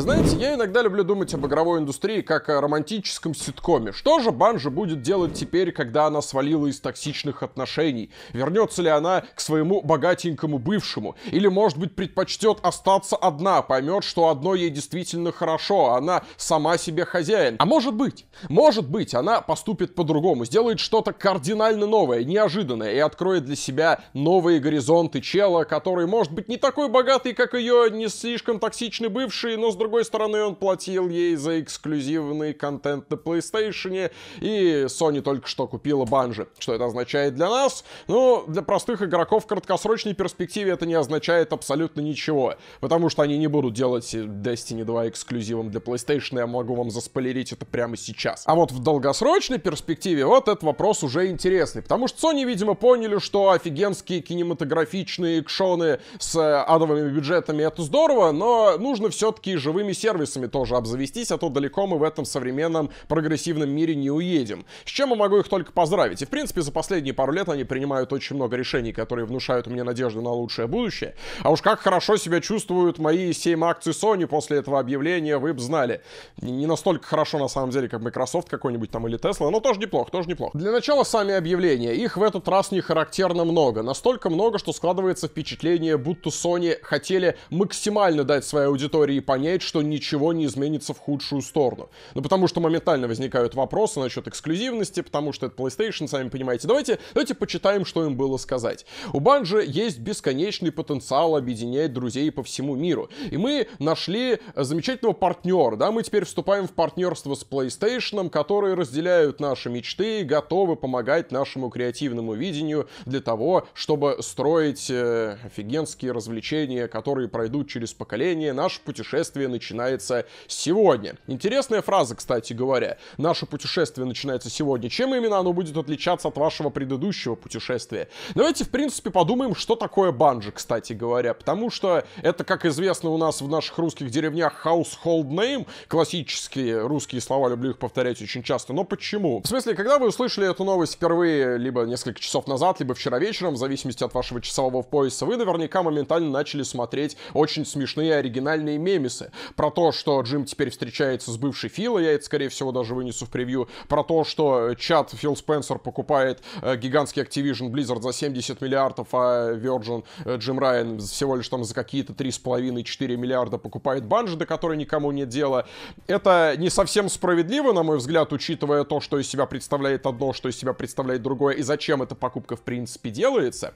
Знаете, я иногда люблю думать об игровой индустрии как о романтическом ситкоме. Что же Банжи будет делать теперь, когда она свалила из токсичных отношений? Вернется ли она к своему богатенькому бывшему? Или, может быть, предпочтет остаться одна, поймет, что одно ей действительно хорошо, а она сама себе хозяин? А может быть, может быть, она поступит по-другому, сделает что-то кардинально новое, неожиданное и откроет для себя новые горизонты чела, который, может быть, не такой богатый, как ее не слишком токсичный бывший, но с другой другой стороны, он платил ей за эксклюзивный контент на PlayStation, и Sony только что купила банжи. Что это означает для нас? Ну, для простых игроков в краткосрочной перспективе это не означает абсолютно ничего, потому что они не будут делать Destiny 2 эксклюзивом для PlayStation, я могу вам заспойлерить это прямо сейчас. А вот в долгосрочной перспективе вот этот вопрос уже интересный, потому что Sony, видимо, поняли, что офигенские кинематографичные экшоны с э, адовыми бюджетами — это здорово, но нужно все-таки живые игровыми сервисами тоже обзавестись, а то далеко мы в этом современном прогрессивном мире не уедем. С чем я могу их только поздравить. И, в принципе, за последние пару лет они принимают очень много решений, которые внушают мне надежду на лучшее будущее. А уж как хорошо себя чувствуют мои 7 акций Sony после этого объявления, вы бы знали. Не настолько хорошо, на самом деле, как Microsoft какой-нибудь там или Tesla, но тоже неплохо, тоже неплохо. Для начала сами объявления. Их в этот раз не характерно много. Настолько много, что складывается впечатление, будто Sony хотели максимально дать своей аудитории понять, думает, что ничего не изменится в худшую сторону. Ну, потому что моментально возникают вопросы насчет эксклюзивности, потому что это PlayStation, сами понимаете. Давайте, давайте почитаем, что им было сказать. У Банжи есть бесконечный потенциал объединять друзей по всему миру. И мы нашли замечательного партнера, да, мы теперь вступаем в партнерство с PlayStation, которые разделяют наши мечты и готовы помогать нашему креативному видению для того, чтобы строить э, офигенские развлечения, которые пройдут через поколение, наше путешествие начинается сегодня. Интересная фраза, кстати говоря. Наше путешествие начинается сегодня. Чем именно оно будет отличаться от вашего предыдущего путешествия? Давайте, в принципе, подумаем, что такое банжи, кстати говоря. Потому что это, как известно у нас в наших русских деревнях, household name. Классические русские слова, люблю их повторять очень часто. Но почему? В смысле, когда вы услышали эту новость впервые, либо несколько часов назад, либо вчера вечером, в зависимости от вашего часового пояса, вы наверняка моментально начали смотреть очень смешные оригинальные мемесы про то, что Джим теперь встречается с бывшей Филой, я это, скорее всего, даже вынесу в превью, про то, что э, чат Фил Спенсер покупает э, гигантский Activision Blizzard за 70 миллиардов, а Virgin э, Джим Райан всего лишь там за какие-то 3,5-4 миллиарда покупает банжи, до которой никому нет дела. Это не совсем справедливо, на мой взгляд, учитывая то, что из себя представляет одно, что из себя представляет другое, и зачем эта покупка в принципе делается.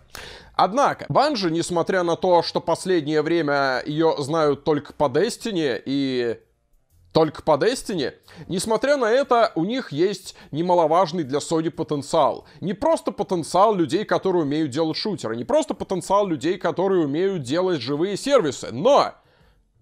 Однако, банжи, несмотря на то, что последнее время ее знают только по Destiny, Destiny и только по Destiny. Несмотря на это, у них есть немаловажный для Sony потенциал. Не просто потенциал людей, которые умеют делать шутеры, не просто потенциал людей, которые умеют делать живые сервисы, но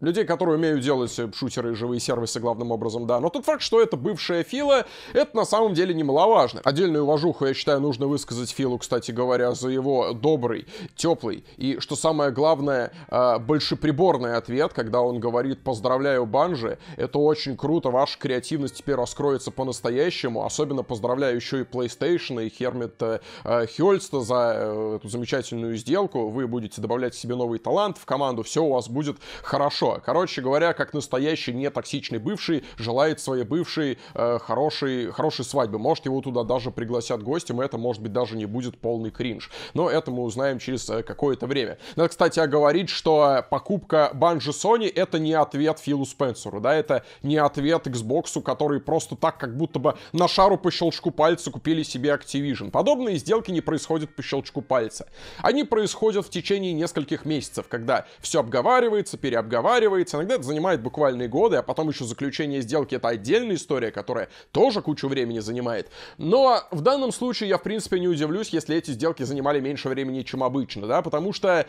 людей, которые умеют делать э, шутеры и живые сервисы главным образом, да. Но тот факт, что это бывшая Фила, это на самом деле немаловажно. Отдельную уважуху, я считаю, нужно высказать Филу, кстати говоря, за его добрый, теплый и, что самое главное, э, большеприборный ответ, когда он говорит «поздравляю банжи», это очень круто, ваша креативность теперь раскроется по-настоящему, особенно поздравляю еще и PlayStation и Хермит э, Хельста за эту замечательную сделку, вы будете добавлять себе новый талант в команду, все у вас будет хорошо. Короче говоря, как настоящий нетоксичный бывший желает своей бывшей э, хорошей, хорошей свадьбы. Может, его туда даже пригласят гостем, и это, может быть, даже не будет полный кринж. Но это мы узнаем через э, какое-то время. Надо, кстати, оговорить, что э, покупка банжи Sony — это не ответ Филу Спенсеру, да, это не ответ Xbox, который просто так, как будто бы на шару по щелчку пальца купили себе Activision. Подобные сделки не происходят по щелчку пальца. Они происходят в течение нескольких месяцев, когда все обговаривается, переобговаривается, договаривается, иногда это занимает буквальные годы, а потом еще заключение сделки — это отдельная история, которая тоже кучу времени занимает. Но в данном случае я, в принципе, не удивлюсь, если эти сделки занимали меньше времени, чем обычно, да, потому что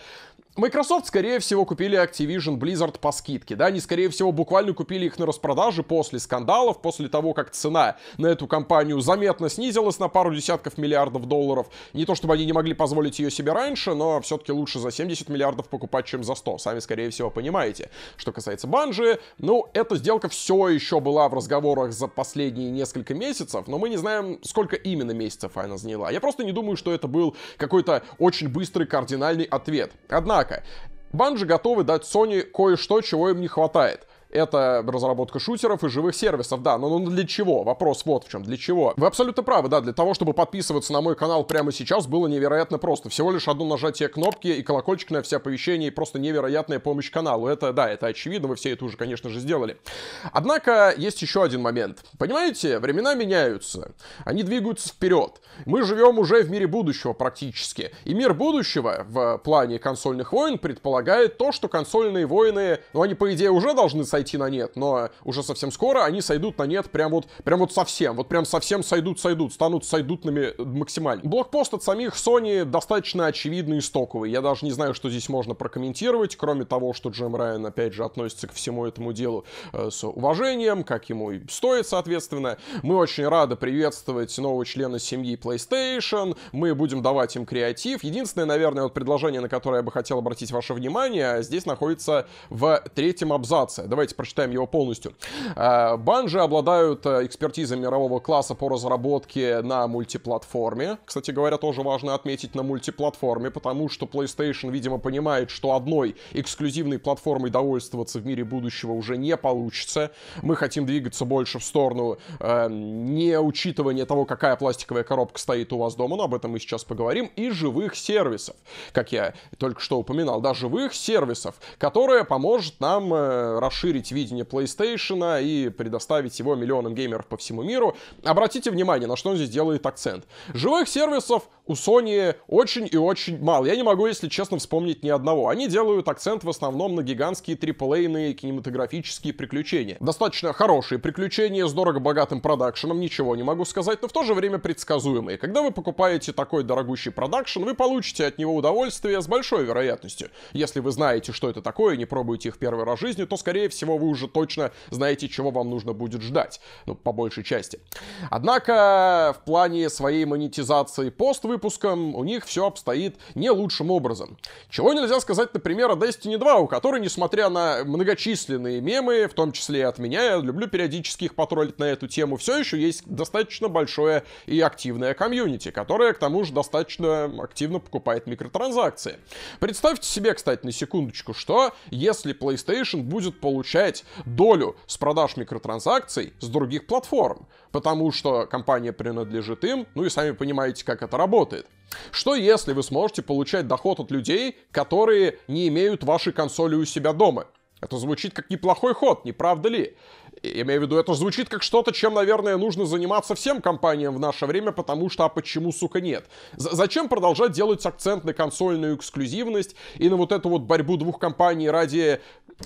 Microsoft, скорее всего, купили Activision Blizzard по скидке, да, они, скорее всего, буквально купили их на распродаже после скандалов, после того, как цена на эту компанию заметно снизилась на пару десятков миллиардов долларов. Не то, чтобы они не могли позволить ее себе раньше, но все-таки лучше за 70 миллиардов покупать, чем за 100, сами, скорее всего, понимаете. Что касается Банжи, ну, эта сделка все еще была в разговорах за последние несколько месяцев, но мы не знаем, сколько именно месяцев она заняла. Я просто не думаю, что это был какой-то очень быстрый кардинальный ответ. Однако, Банжи готовы дать Sony кое-что, чего им не хватает — это разработка шутеров и живых сервисов, да, но ну для чего? Вопрос вот в чем, для чего? Вы абсолютно правы, да, для того, чтобы подписываться на мой канал прямо сейчас, было невероятно просто. Всего лишь одно нажатие кнопки и колокольчик на все оповещения, и просто невероятная помощь каналу. Это, да, это очевидно, вы все это уже, конечно же, сделали. Однако, есть еще один момент. Понимаете, времена меняются, они двигаются вперед. Мы живем уже в мире будущего практически. И мир будущего в плане консольных войн предполагает то, что консольные войны, ну они, по идее, уже должны сойти сойти на нет, но уже совсем скоро они сойдут на нет прям вот, прям вот совсем, вот прям совсем сойдут-сойдут, станут сойдутными э, максимально. Блокпост от самих Sony достаточно очевидный и стоковый, я даже не знаю, что здесь можно прокомментировать, кроме того, что Джем Райан, опять же, относится к всему этому делу э, с уважением, как ему и стоит, соответственно. Мы очень рады приветствовать нового члена семьи PlayStation, мы будем давать им креатив. Единственное, наверное, вот предложение, на которое я бы хотел обратить ваше внимание, а здесь находится в третьем абзаце. Давайте Давайте прочитаем его полностью. А, банжи обладают э, экспертизой мирового класса по разработке на мультиплатформе. Кстати говоря, тоже важно отметить на мультиплатформе, потому что PlayStation, видимо, понимает, что одной эксклюзивной платформой довольствоваться в мире будущего уже не получится. Мы хотим двигаться больше в сторону э, не учитывания того, какая пластиковая коробка стоит у вас дома, но об этом мы сейчас поговорим, и живых сервисов, как я только что упоминал, да, живых сервисов, которые поможет нам э, расширить расширить видение PlayStation и предоставить его миллионам геймеров по всему миру. Обратите внимание, на что он здесь делает акцент. Живых сервисов у Sony очень и очень мало. Я не могу, если честно, вспомнить ни одного. Они делают акцент в основном на гигантские триплейные кинематографические приключения. Достаточно хорошие приключения с дорого-богатым продакшеном, ничего не могу сказать, но в то же время предсказуемые. Когда вы покупаете такой дорогущий продакшн, вы получите от него удовольствие с большой вероятностью. Если вы знаете, что это такое, и не пробуете их первый раз в жизни, то, скорее всего, всего, вы уже точно знаете, чего вам нужно будет ждать. Ну, по большей части. Однако, в плане своей монетизации пост-выпуском у них все обстоит не лучшим образом. Чего нельзя сказать, например, о Destiny 2, у которой, несмотря на многочисленные мемы, в том числе и от меня, я люблю периодически их потроллить на эту тему, все еще есть достаточно большое и активное комьюнити, которое, к тому же, достаточно активно покупает микротранзакции. Представьте себе, кстати, на секундочку, что если PlayStation будет получать получать долю с продаж микротранзакций с других платформ, потому что компания принадлежит им, ну и сами понимаете, как это работает. Что если вы сможете получать доход от людей, которые не имеют вашей консоли у себя дома? Это звучит как неплохой ход, не правда ли? Я имею в виду, это звучит как что-то, чем, наверное, нужно заниматься всем компаниям в наше время, потому что, а почему, сука, нет? З зачем продолжать делать акцент на консольную эксклюзивность и на вот эту вот борьбу двух компаний ради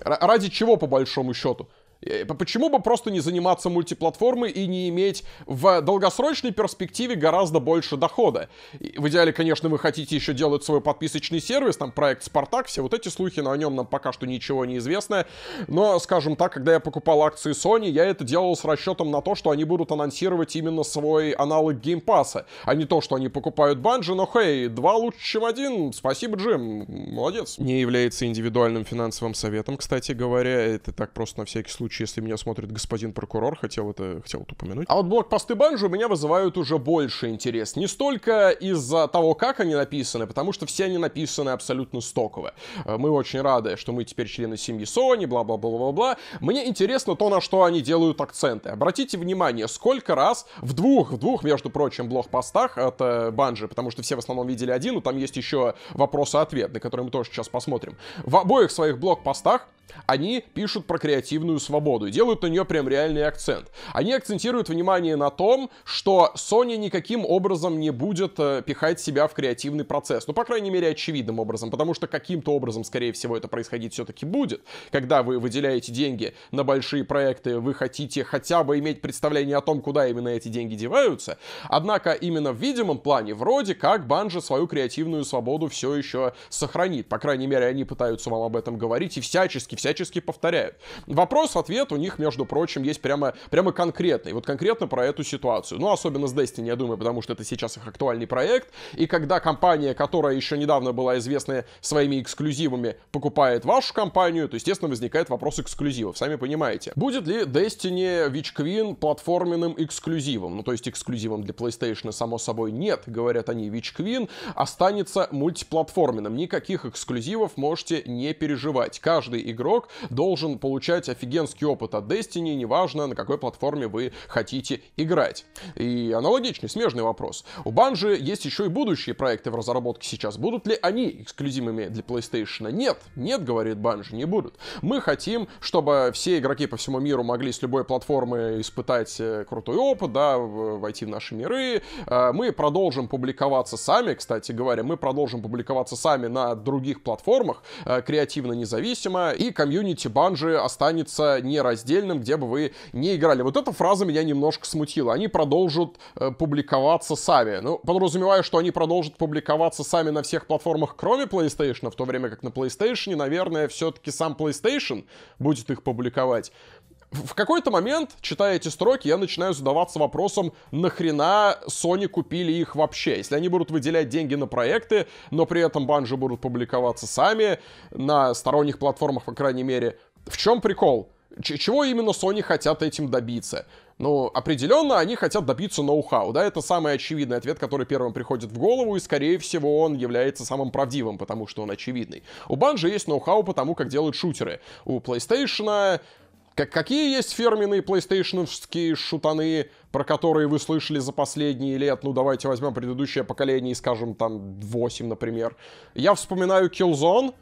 Ради чего, по большому счету? Э, почему бы просто не заниматься мультиплатформой и не иметь в долгосрочной перспективе гораздо больше дохода? В идеале, конечно, вы хотите еще делать свой подписочный сервис, там проект «Спартак», все вот эти слухи, но о нем нам пока что ничего не известно. Но, скажем так, когда я покупал акции Sony, я это делал с расчетом на то, что они будут анонсировать именно свой аналог геймпасса, а не то, что они покупают банжи, но хей, два лучше, чем один, спасибо, Джим, молодец. Не является индивидуальным финансовым советом, кстати говоря, это так просто на всякий случай случае, если меня смотрит господин прокурор, хотел это, хотел это упомянуть. А вот блокпосты Банжо меня вызывают уже больше интерес. Не столько из-за того, как они написаны, потому что все они написаны абсолютно стоково. Э, мы очень рады, что мы теперь члены семьи Sony, бла-бла-бла-бла-бла. Мне интересно то, на что они делают акценты. Обратите внимание, сколько раз в двух, в двух, между прочим, блокпостах от э, Банжи, потому что все в основном видели один, но там есть еще вопрос и ответ, на который мы тоже сейчас посмотрим. В обоих своих блокпостах они пишут про креативную свободу и делают на нее прям реальный акцент. Они акцентируют внимание на том, что Sony никаким образом не будет э, пихать себя в креативный процесс. Ну, по крайней мере, очевидным образом, потому что каким-то образом, скорее всего, это происходить все-таки будет. Когда вы выделяете деньги на большие проекты, вы хотите хотя бы иметь представление о том, куда именно эти деньги деваются. Однако именно в видимом плане вроде как Банжи свою креативную свободу все еще сохранит. По крайней мере, они пытаются вам об этом говорить и всячески всячески повторяют. Вопрос-ответ у них, между прочим, есть прямо, прямо конкретный. Вот конкретно про эту ситуацию. Ну, особенно с Destiny, я думаю, потому что это сейчас их актуальный проект. И когда компания, которая еще недавно была известна своими эксклюзивами, покупает вашу компанию, то, естественно, возникает вопрос эксклюзивов. Сами понимаете. Будет ли Destiny Witch Queen платформенным эксклюзивом? Ну, то есть эксклюзивом для PlayStation, само собой, нет, говорят они. Witch Queen останется мультиплатформенным. Никаких эксклюзивов можете не переживать. Каждый игрок игрок должен получать офигенский опыт от Destiny, неважно, на какой платформе вы хотите играть. И аналогичный, смежный вопрос. У Банжи есть еще и будущие проекты в разработке сейчас. Будут ли они эксклюзивными для PlayStation? Нет, нет, говорит Банжи, не будут. Мы хотим, чтобы все игроки по всему миру могли с любой платформы испытать э, крутой опыт, да, войти в наши миры. Э, мы продолжим публиковаться сами, кстати говоря, мы продолжим публиковаться сами на других платформах, э, креативно независимо. И, комьюнити банжи останется нераздельным, где бы вы не играли. Вот эта фраза меня немножко смутила. Они продолжат э, публиковаться сами. Ну, подразумеваю, что они продолжат публиковаться сами на всех платформах, кроме PlayStation, в то время как на PlayStation, наверное, все-таки сам PlayStation будет их публиковать в какой-то момент, читая эти строки, я начинаю задаваться вопросом, нахрена Sony купили их вообще? Если они будут выделять деньги на проекты, но при этом банжи будут публиковаться сами, на сторонних платформах, по крайней мере, в чем прикол? Ч чего именно Sony хотят этим добиться? Ну, определенно они хотят добиться ноу-хау, да, это самый очевидный ответ, который первым приходит в голову, и, скорее всего, он является самым правдивым, потому что он очевидный. У Банжи есть ноу-хау по тому, как делают шутеры. У PlayStation как, какие есть фирменные PlayStation шутаны, про которые вы слышали за последние лет? Ну, давайте возьмем предыдущее поколение и скажем, там, 8, например. Я вспоминаю Killzone,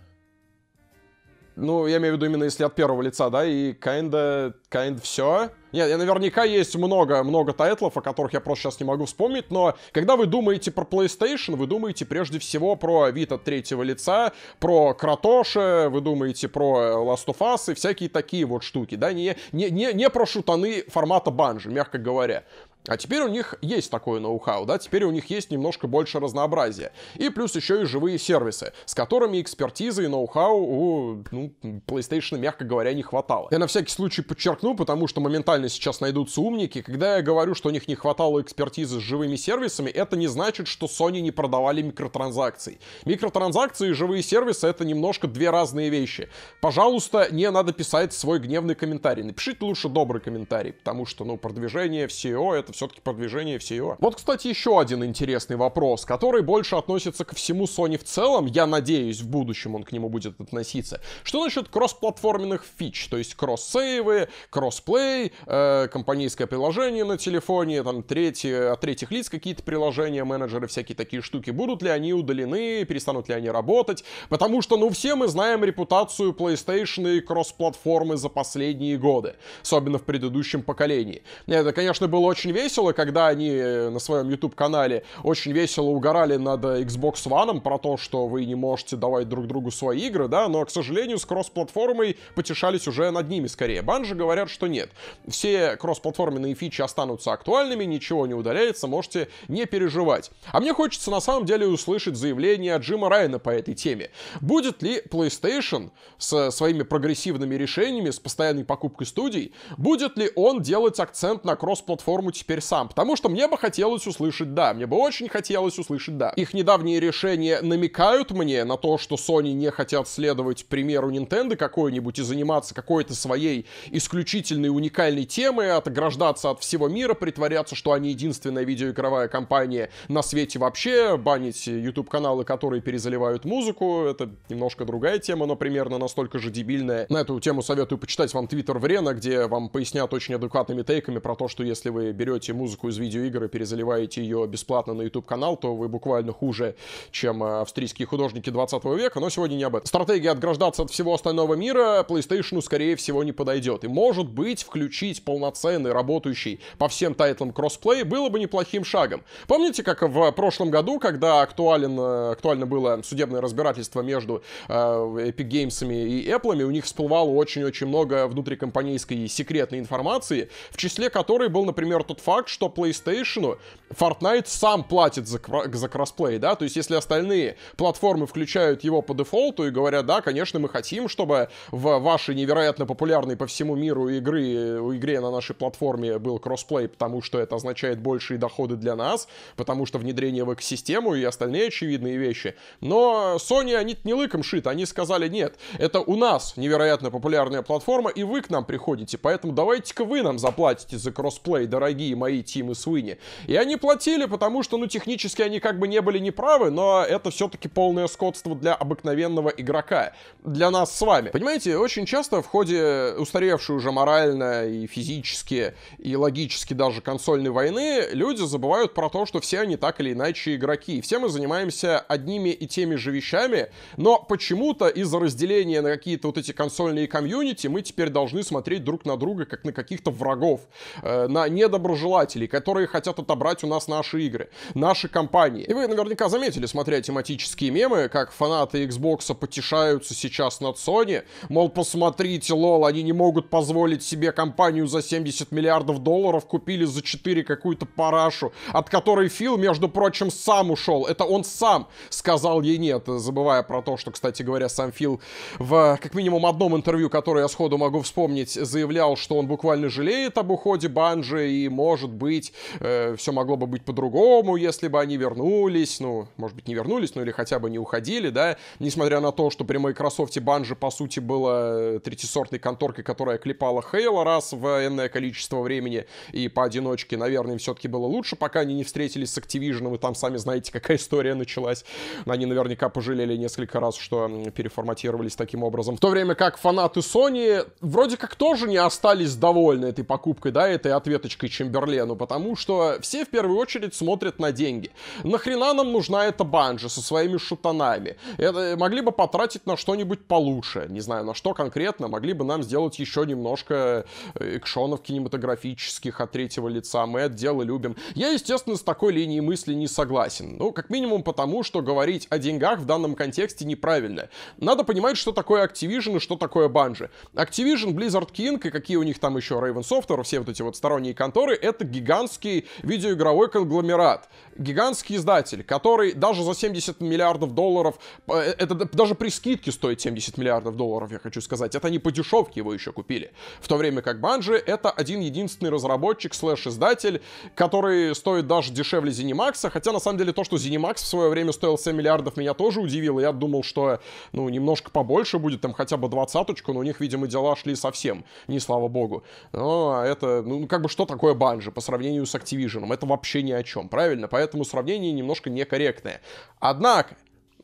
ну, я имею в виду именно если от первого лица, да, и kinda, kinda все. Нет, я наверняка есть много, много тайтлов, о которых я просто сейчас не могу вспомнить, но когда вы думаете про PlayStation, вы думаете прежде всего про вид от третьего лица, про Кратоши, вы думаете про Last of Us и всякие такие вот штуки, да, не, не, не, не про шутаны формата банжи, мягко говоря. А теперь у них есть такое ноу-хау, да, теперь у них есть немножко больше разнообразия. И плюс еще и живые сервисы, с которыми экспертизы и ноу-хау у ну, PlayStation, мягко говоря, не хватало. Я на всякий случай подчеркну, потому что моментально сейчас найдутся умники, когда я говорю, что у них не хватало экспертизы с живыми сервисами, это не значит, что Sony не продавали микротранзакций. Микротранзакции и живые сервисы — это немножко две разные вещи. Пожалуйста, не надо писать свой гневный комментарий. Напишите лучше добрый комментарий, потому что, ну, продвижение в SEO — это все-таки продвижение всего. Вот, кстати, еще один интересный вопрос, который больше относится ко всему Sony в целом. Я надеюсь, в будущем он к нему будет относиться. Что насчет кроссплатформенных фич? То есть кросс-сейвы, кроссплей, э, компанейское приложение на телефоне, там третьи, от третьих лиц какие-то приложения, менеджеры, всякие такие штуки. Будут ли они удалены, перестанут ли они работать? Потому что, ну, все мы знаем репутацию PlayStation и кроссплатформы за последние годы, особенно в предыдущем поколении. Это, конечно, было очень весело, весело, когда они э, на своем YouTube-канале очень весело угорали над э, Xbox One про то, что вы не можете давать друг другу свои игры, да, но, к сожалению, с кросс-платформой потешались уже над ними скорее. Банжи говорят, что нет. Все кросс-платформенные фичи останутся актуальными, ничего не удаляется, можете не переживать. А мне хочется на самом деле услышать заявление от Джима Райана по этой теме. Будет ли PlayStation с своими прогрессивными решениями, с постоянной покупкой студий, будет ли он делать акцент на кросс-платформу теперь теперь сам, потому что мне бы хотелось услышать «да», мне бы очень хотелось услышать «да». Их недавние решения намекают мне на то, что Sony не хотят следовать примеру Nintendo какой-нибудь и заниматься какой-то своей исключительной уникальной темой, отограждаться от всего мира, притворяться, что они единственная видеоигровая компания на свете вообще, банить YouTube-каналы, которые перезаливают музыку, это немножко другая тема, но примерно настолько же дебильная. На эту тему советую почитать вам Твиттер Врена, где вам пояснят очень адекватными тейками про то, что если вы берете берете музыку из видеоигр и перезаливаете ее бесплатно на YouTube-канал, то вы буквально хуже, чем э, австрийские художники 20 века, но сегодня не об этом. Стратегия отграждаться от всего остального мира PlayStation, скорее всего, не подойдет. И, может быть, включить полноценный, работающий по всем тайтлам кроссплей было бы неплохим шагом. Помните, как в прошлом году, когда актуален, э, актуально было судебное разбирательство между э, Epic Games и Apple, у них всплывало очень-очень много внутрикомпанейской секретной информации, в числе которой был, например, тот факт, что PlayStation Fortnite сам платит за, за кроссплей, да, то есть если остальные платформы включают его по дефолту и говорят, да, конечно, мы хотим, чтобы в вашей невероятно популярной по всему миру игры, у игре на нашей платформе был кроссплей, потому что это означает большие доходы для нас, потому что внедрение в экосистему и остальные очевидные вещи. Но Sony, они не лыком шит, они сказали, нет, это у нас невероятно популярная платформа, и вы к нам приходите, поэтому давайте-ка вы нам заплатите за кроссплей, дорогие и мои Тимы Суини. И они платили, потому что, ну, технически они как бы не были неправы, но это все-таки полное скотство для обыкновенного игрока, для нас с вами. Понимаете, очень часто в ходе устаревшей уже морально и физически, и логически даже консольной войны, люди забывают про то, что все они так или иначе игроки. Все мы занимаемся одними и теми же вещами, но почему-то из-за разделения на какие-то вот эти консольные комьюнити мы теперь должны смотреть друг на друга как на каких-то врагов, э, на недоброжелателей доброжелателей, которые хотят отобрать у нас наши игры, наши компании. И вы наверняка заметили, смотря тематические мемы, как фанаты Xbox потешаются сейчас над Sony, мол, посмотрите, лол, они не могут позволить себе компанию за 70 миллиардов долларов, купили за 4 какую-то парашу, от которой Фил, между прочим, сам ушел. Это он сам сказал ей нет, забывая про то, что, кстати говоря, сам Фил в как минимум одном интервью, которое я сходу могу вспомнить, заявлял, что он буквально жалеет об уходе Банжи и может может быть, э, все могло бы быть по-другому, если бы они вернулись, ну, может быть, не вернулись, ну, или хотя бы не уходили, да, несмотря на то, что при Microsoft Банжи, по сути, была э, третисортной конторкой, которая клепала Хейла раз в энное количество времени, и поодиночке, наверное, все-таки было лучше, пока они не встретились с Activision, и там сами знаете, какая история началась. Они наверняка пожалели несколько раз, что переформатировались таким образом. В то время как фанаты Sony вроде как тоже не остались довольны этой покупкой, да, этой ответочкой Чемберлина Марлену, потому что все в первую очередь смотрят на деньги. Нахрена нам нужна эта банжа со своими шутанами? Это, э, могли бы потратить на что-нибудь получше. Не знаю, на что конкретно. Могли бы нам сделать еще немножко э, экшонов кинематографических от третьего лица. Мы это дело любим. Я, естественно, с такой линией мысли не согласен. Ну, как минимум потому, что говорить о деньгах в данном контексте неправильно. Надо понимать, что такое Activision и что такое банжи. Activision, Blizzard King и какие у них там еще Raven Software, все вот эти вот сторонние конторы, это это гигантский видеоигровой конгломерат, гигантский издатель, который даже за 70 миллиардов долларов, э, это даже при скидке стоит 70 миллиардов долларов, я хочу сказать, это не по дешевке его еще купили. В то время как Банжи это один единственный разработчик слэш-издатель, который стоит даже дешевле Зенимакса, хотя на самом деле то, что Зенимакс в свое время стоил 7 миллиардов, меня тоже удивило, я думал, что ну, немножко побольше будет, там хотя бы двадцаточку, но у них, видимо, дела шли совсем, не слава богу. Но это, ну, как бы, что такое Банжи? же по сравнению с Activision. Это вообще ни о чем, правильно? Поэтому сравнение немножко некорректное. Однако,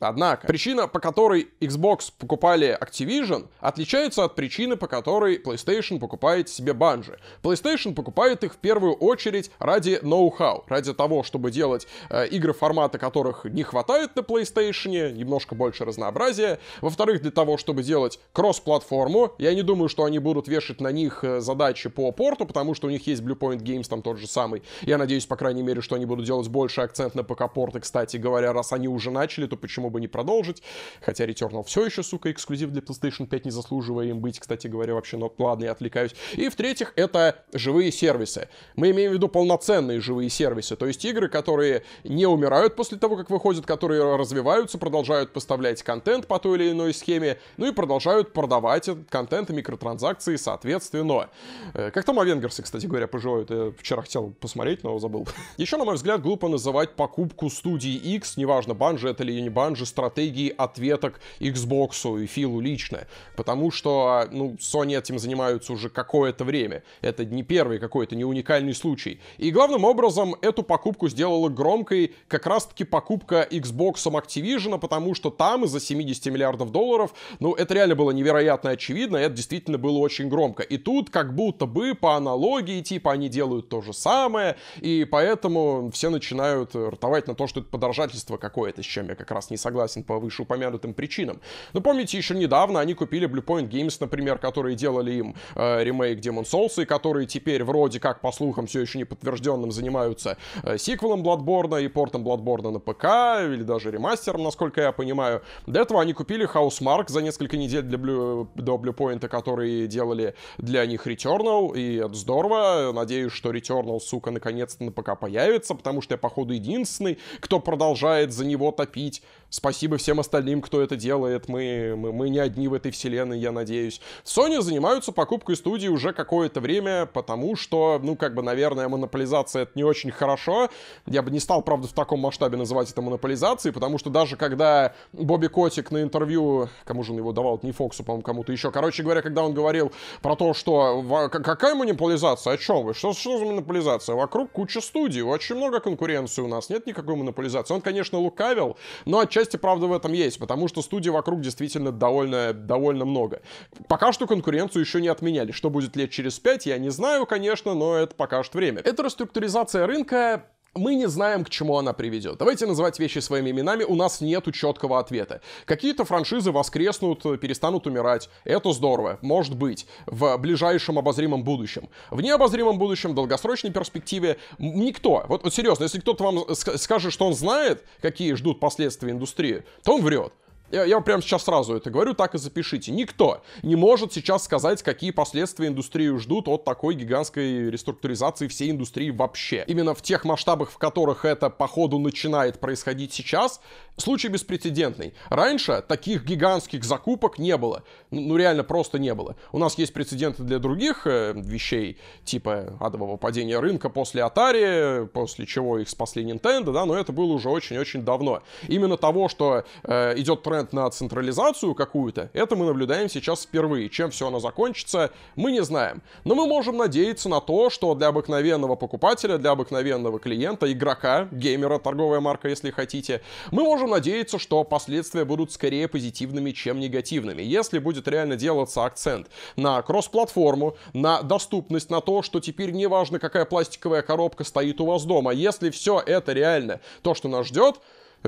Однако, причина, по которой Xbox покупали Activision, отличается от причины, по которой PlayStation покупает себе банжи. PlayStation покупает их в первую очередь ради ноу-хау, ради того, чтобы делать э, игры формата, которых не хватает на PlayStation, немножко больше разнообразия. Во-вторых, для того, чтобы делать кросс-платформу. Я не думаю, что они будут вешать на них э, задачи по порту, потому что у них есть Bluepoint Games там тот же самый. Я надеюсь, по крайней мере, что они будут делать больше акцент на ПК-порты, кстати говоря, раз они уже начали, то почему бы не продолжить, хотя Returnal все еще, сука, эксклюзив для PlayStation 5 не заслуживая им быть, кстати говоря, вообще, но ладно, я отвлекаюсь. И в-третьих, это живые сервисы. Мы имеем в виду полноценные живые сервисы, то есть игры, которые не умирают после того, как выходят, которые развиваются, продолжают поставлять контент по той или иной схеме, ну и продолжают продавать этот контент и микротранзакции соответственно. Э, как там Венгерсы, кстати говоря, поживают? Я вчера хотел посмотреть, но забыл. Еще, на мой взгляд, глупо называть покупку студии X, неважно, банжи это или не банжи, же стратегии ответок Xbox и Филу лично. Потому что, ну, Sony этим занимаются уже какое-то время. Это не первый какой-то, не уникальный случай. И главным образом эту покупку сделала громкой как раз-таки покупка Xbox Activision, потому что там из-за 70 миллиардов долларов, ну, это реально было невероятно очевидно, это действительно было очень громко. И тут как будто бы по аналогии, типа, они делают то же самое, и поэтому все начинают ртовать на то, что это подорожательство какое-то, с чем я как раз не согласен по вышеупомянутым причинам. Но помните, еще недавно они купили Bluepoint Games, например, которые делали им э, ремейк Demon Souls, и которые теперь вроде как, по слухам, все еще не подтвержденным, занимаются э, сиквелом Bloodborne и портом Bloodborne на ПК, или даже ремастером, насколько я понимаю. До этого они купили Housemark за несколько недель для Blue, до Bluepoint, которые делали для них Returnal, и это здорово. Надеюсь, что Returnal, сука, наконец-то на ПК появится, потому что я, походу, единственный, кто продолжает за него топить Спасибо всем остальным, кто это делает. Мы, мы, мы не одни в этой вселенной, я надеюсь. Sony занимаются покупкой студии уже какое-то время, потому что, ну, как бы, наверное, монополизация — это не очень хорошо. Я бы не стал, правда, в таком масштабе называть это монополизацией, потому что даже когда Бобби Котик на интервью, кому же он его давал, не Фоксу, по-моему, кому-то еще, короче говоря, когда он говорил про то, что какая монополизация, о чем вы, что, что за монополизация, вокруг куча студий, очень много конкуренции у нас, нет никакой монополизации. Он, конечно, лукавил, но отчасти отчасти правда в этом есть, потому что студий вокруг действительно довольно, довольно много. Пока что конкуренцию еще не отменяли. Что будет лет через пять, я не знаю, конечно, но это пока что время. Эта реструктуризация рынка мы не знаем, к чему она приведет. Давайте называть вещи своими именами, у нас нет четкого ответа. Какие-то франшизы воскреснут, перестанут умирать. Это здорово, может быть, в ближайшем обозримом будущем. В необозримом будущем, в долгосрочной перспективе, никто, вот, вот серьезно, если кто-то вам скажет, что он знает, какие ждут последствия индустрии, то он врет я, я прямо сейчас сразу это говорю, так и запишите. Никто не может сейчас сказать, какие последствия индустрию ждут от такой гигантской реструктуризации всей индустрии вообще. Именно в тех масштабах, в которых это по ходу начинает происходить сейчас, случай беспрецедентный. Раньше таких гигантских закупок не было. Ну, ну реально просто не было. У нас есть прецеденты для других э, вещей, типа адового падения рынка после Atari, после чего их спасли Nintendo, да, но это было уже очень-очень давно. Именно того, что э, идет тренд тренд на централизацию какую-то, это мы наблюдаем сейчас впервые. Чем все оно закончится, мы не знаем. Но мы можем надеяться на то, что для обыкновенного покупателя, для обыкновенного клиента, игрока, геймера, торговая марка, если хотите, мы можем надеяться, что последствия будут скорее позитивными, чем негативными. Если будет реально делаться акцент на кросс-платформу, на доступность, на то, что теперь неважно, какая пластиковая коробка стоит у вас дома, если все это реально то, что нас ждет,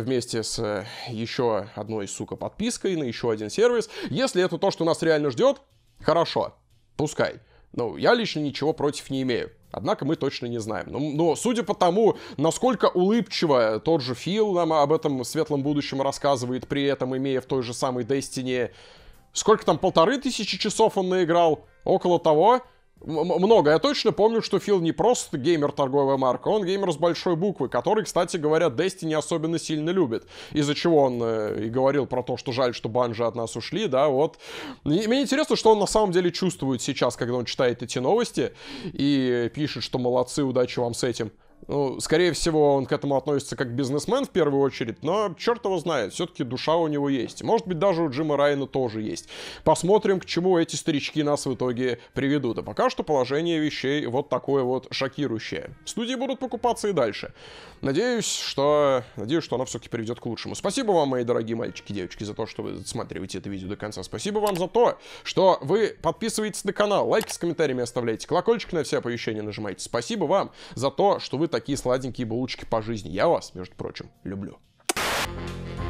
вместе с э, еще одной, сука, подпиской на еще один сервис. Если это то, что нас реально ждет, хорошо, пускай. Ну, я лично ничего против не имею. Однако мы точно не знаем. Но, ну, но судя по тому, насколько улыбчиво тот же Фил нам об этом светлом будущем рассказывает, при этом имея в той же самой Destiny... Сколько там, полторы тысячи часов он наиграл? Около того много. Я точно помню, что Фил не просто геймер торговая марка, он геймер с большой буквы, который, кстати говоря, не особенно сильно любит. Из-за чего он э, и говорил про то, что жаль, что банжи от нас ушли, да, вот. И мне интересно, что он на самом деле чувствует сейчас, когда он читает эти новости и пишет, что молодцы, удачи вам с этим. Ну, скорее всего, он к этому относится как бизнесмен в первую очередь, но черт его знает, все-таки душа у него есть. Может быть, даже у Джима Райана тоже есть. Посмотрим, к чему эти старички нас в итоге приведут. А пока что положение вещей вот такое вот шокирующее. Студии будут покупаться и дальше. Надеюсь, что... Надеюсь, что оно все-таки приведет к лучшему. Спасибо вам, мои дорогие мальчики и девочки, за то, что вы смотрите это видео до конца. Спасибо вам за то, что вы подписываетесь на канал, лайки с комментариями оставляете, колокольчик на все оповещения нажимаете. Спасибо вам за то, что вы вы такие сладенькие булочки по жизни. Я вас, между прочим, люблю. Thank you